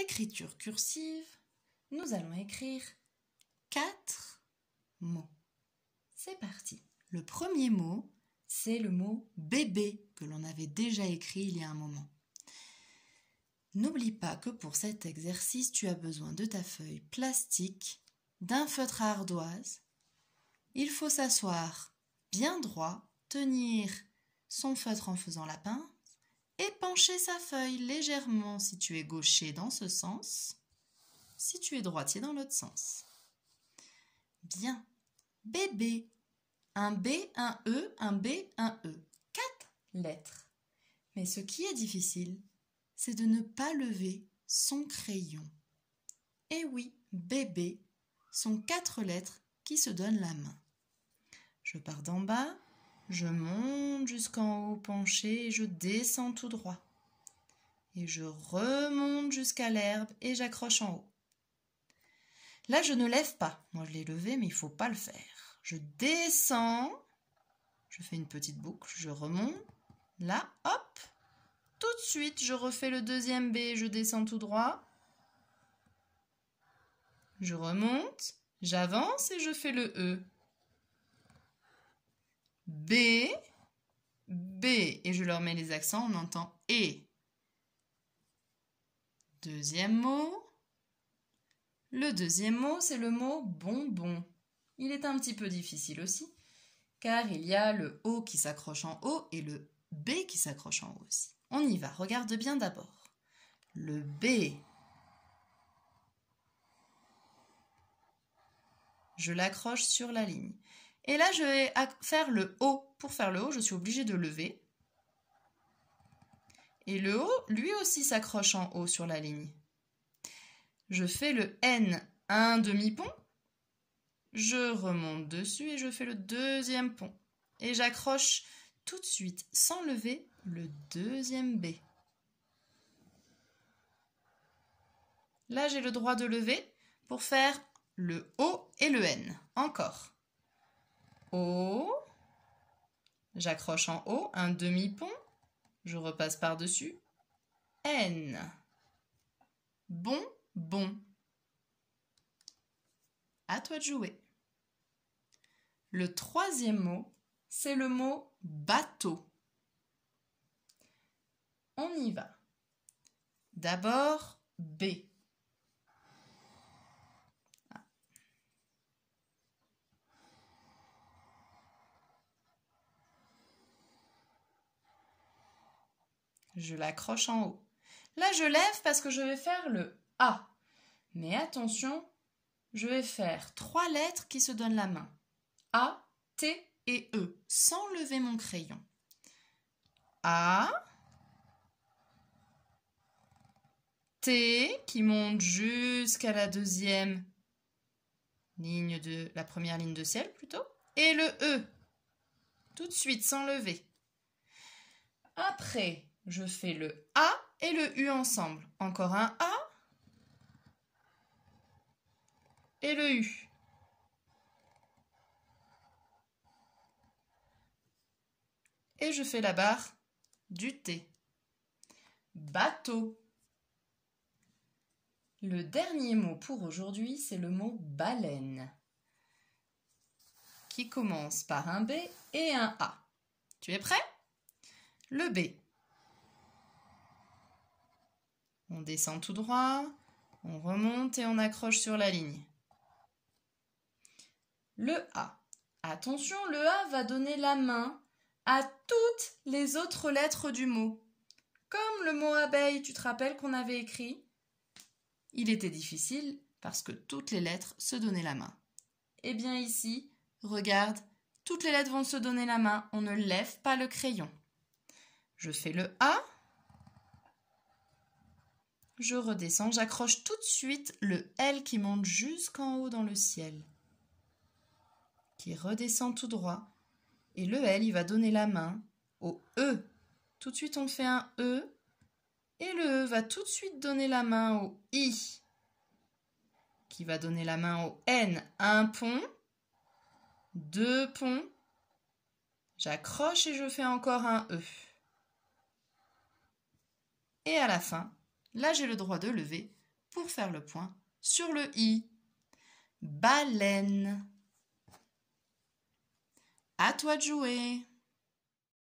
écriture cursive, nous allons écrire quatre mots. C'est parti. Le premier mot, c'est le mot bébé que l'on avait déjà écrit il y a un moment. N'oublie pas que pour cet exercice, tu as besoin de ta feuille plastique, d'un feutre à ardoise. Il faut s'asseoir bien droit, tenir son feutre en faisant la et pencher sa feuille légèrement si tu es gaucher dans ce sens, si tu es droitier dans l'autre sens. Bien. Bébé. Un B, un E, un B, un E. Quatre lettres. Mais ce qui est difficile, c'est de ne pas lever son crayon. Eh oui, bébé sont quatre lettres qui se donnent la main. Je pars d'en bas, je monte jusqu'en haut penché et je descends tout droit. Et je remonte jusqu'à l'herbe et j'accroche en haut. Là, je ne lève pas. Moi, je l'ai levé, mais il ne faut pas le faire. Je descends. Je fais une petite boucle. Je remonte. Là, hop. Tout de suite, je refais le deuxième B. Je descends tout droit. Je remonte. J'avance et je fais le E. B, B. Et je leur mets les accents, on entend E. Deuxième mot. Le deuxième mot, c'est le mot bonbon. Il est un petit peu difficile aussi, car il y a le O qui s'accroche en haut et le B qui s'accroche en haut aussi. On y va, regarde bien d'abord. Le B. Je l'accroche sur la ligne. Et là, je vais faire le haut. Pour faire le haut, je suis obligée de lever. Et le haut, lui aussi, s'accroche en haut sur la ligne. Je fais le N, un demi-pont. Je remonte dessus et je fais le deuxième pont. Et j'accroche tout de suite, sans lever, le deuxième B. Là, j'ai le droit de lever pour faire le O et le N. Encore. O. J'accroche en haut un demi-pont. Je repasse par-dessus. N. Bon, bon. À toi de jouer. Le troisième mot, c'est le mot bateau. On y va. D'abord, B. Je l'accroche en haut. Là, je lève parce que je vais faire le A. Mais attention, je vais faire trois lettres qui se donnent la main. A, T et E, sans lever mon crayon. A, T qui monte jusqu'à la deuxième ligne de la première ligne de ciel plutôt, et le E, tout de suite sans lever. Après, je fais le A et le U ensemble. Encore un A et le U. Et je fais la barre du T. Bateau. Le dernier mot pour aujourd'hui, c'est le mot baleine, qui commence par un B et un A. Tu es prêt Le B. On descend tout droit, on remonte et on accroche sur la ligne. Le A. Attention, le A va donner la main à toutes les autres lettres du mot. Comme le mot abeille, tu te rappelles qu'on avait écrit Il était difficile parce que toutes les lettres se donnaient la main. Eh bien ici, regarde, toutes les lettres vont se donner la main, on ne lève pas le crayon. Je fais le A, je redescends, j'accroche tout de suite le L qui monte jusqu'en haut dans le ciel, qui redescend tout droit. Et le L, il va donner la main au E. Tout de suite, on fait un E. Et le E va tout de suite donner la main au I, qui va donner la main au N. Un pont, deux ponts. J'accroche et je fais encore un E. Et à la fin, Là, j'ai le droit de lever pour faire le point sur le i. Baleine. À toi de jouer.